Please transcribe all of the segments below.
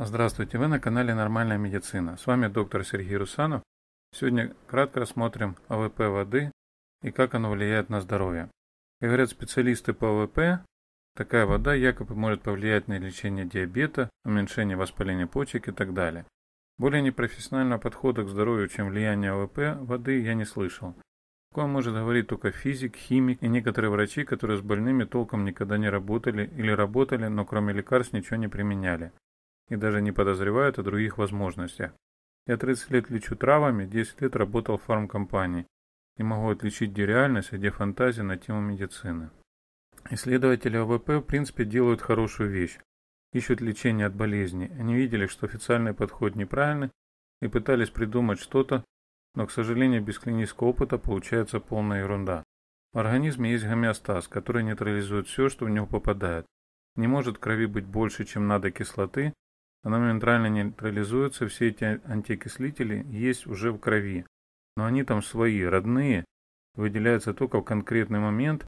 Здравствуйте, вы на канале «Нормальная медицина». С вами доктор Сергей Русанов. Сегодня кратко рассмотрим АВП воды и как оно влияет на здоровье. Как говорят специалисты по АВП, такая вода якобы может повлиять на лечение диабета, уменьшение воспаления почек и так далее. Более непрофессионального подхода к здоровью, чем влияние АВП воды, я не слышал. Такое может говорить только физик, химик и некоторые врачи, которые с больными толком никогда не работали или работали, но кроме лекарств ничего не применяли и даже не подозревают о других возможностях. Я 30 лет лечу травами, 10 лет работал в фармкомпании и могу отличить, где реальность, а где фантазия на тему медицины. Исследователи АВП в принципе делают хорошую вещь. Ищут лечение от болезни, Они видели, что официальный подход неправильный и пытались придумать что-то, но, к сожалению, без клинического опыта получается полная ерунда. В организме есть гомеостаз, который нейтрализует все, что в него попадает. Не может в крови быть больше, чем надо кислоты, она моментально нейтрализуется, все эти антиокислители есть уже в крови. Но они там свои, родные, выделяются только в конкретный момент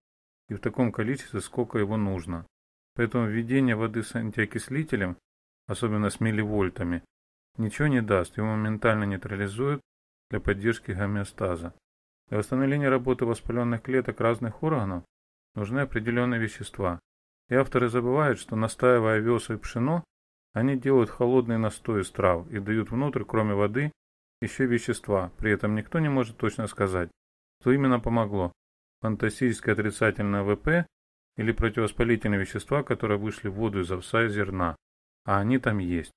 и в таком количестве, сколько его нужно. Поэтому введение воды с антиокислителем, особенно с милливольтами, ничего не даст, его моментально нейтрализует для поддержки гомеостаза. Для восстановления работы воспаленных клеток разных органов нужны определенные вещества. И авторы забывают, что настаивая овес и пшено, они делают холодный настой из трав и дают внутрь, кроме воды, еще вещества. При этом никто не может точно сказать, что именно помогло. Фантастическое отрицательное ВП или противовоспалительные вещества, которые вышли в воду из овса и зерна, а они там есть.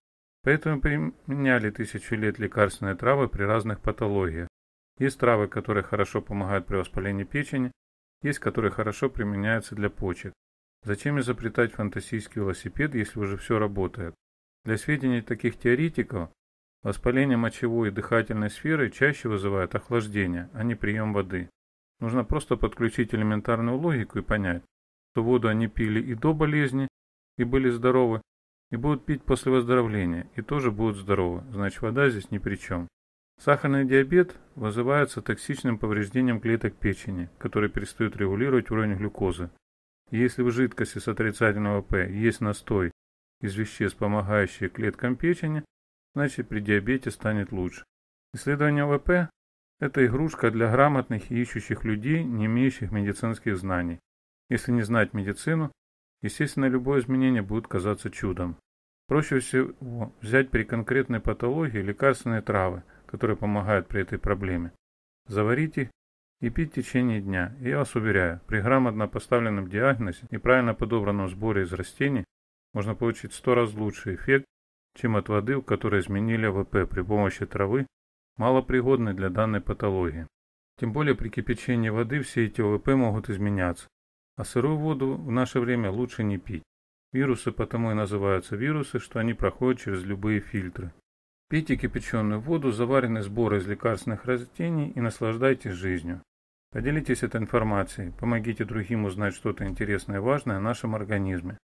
Поэтому применяли тысячу лет лекарственные травы при разных патологиях. Есть травы, которые хорошо помогают при воспалении печени, есть, которые хорошо применяются для почек. Зачем изобретать фантастический велосипед, если уже все работает? Для сведения таких теоретиков, воспаление мочевой и дыхательной сферы чаще вызывает охлаждение, а не прием воды. Нужно просто подключить элементарную логику и понять, что воду они пили и до болезни, и были здоровы, и будут пить после выздоровления, и тоже будут здоровы, значит вода здесь ни при чем. Сахарный диабет вызывается токсичным повреждением клеток печени, которые перестают регулировать уровень глюкозы. И если в жидкости с отрицательного П есть настой из веществ, помогающих клеткам печени, значит при диабете станет лучше. Исследование ВП – это игрушка для грамотных и ищущих людей, не имеющих медицинских знаний. Если не знать медицину, естественно, любое изменение будет казаться чудом. Проще всего взять при конкретной патологии лекарственные травы, которые помогают при этой проблеме. Заварить их и пить в течение дня. И я вас уверяю, при грамотно поставленном диагнозе и правильно подобранном сборе из растений можно получить в 100 раз лучший эффект, чем от воды, в которой изменили а ВП при помощи травы, малопригодной для данной патологии. Тем более при кипячении воды все эти ОВП а могут изменяться, а сырую воду в наше время лучше не пить. Вирусы потому и называются вирусы, что они проходят через любые фильтры. Пейте кипяченую воду, заваренный сбор из лекарственных растений и наслаждайтесь жизнью. Поделитесь этой информацией, помогите другим узнать что-то интересное и важное о нашем организме.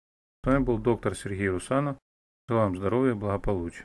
С вами был доктор Сергей Русанов. Желаю вам здоровья и благополучия.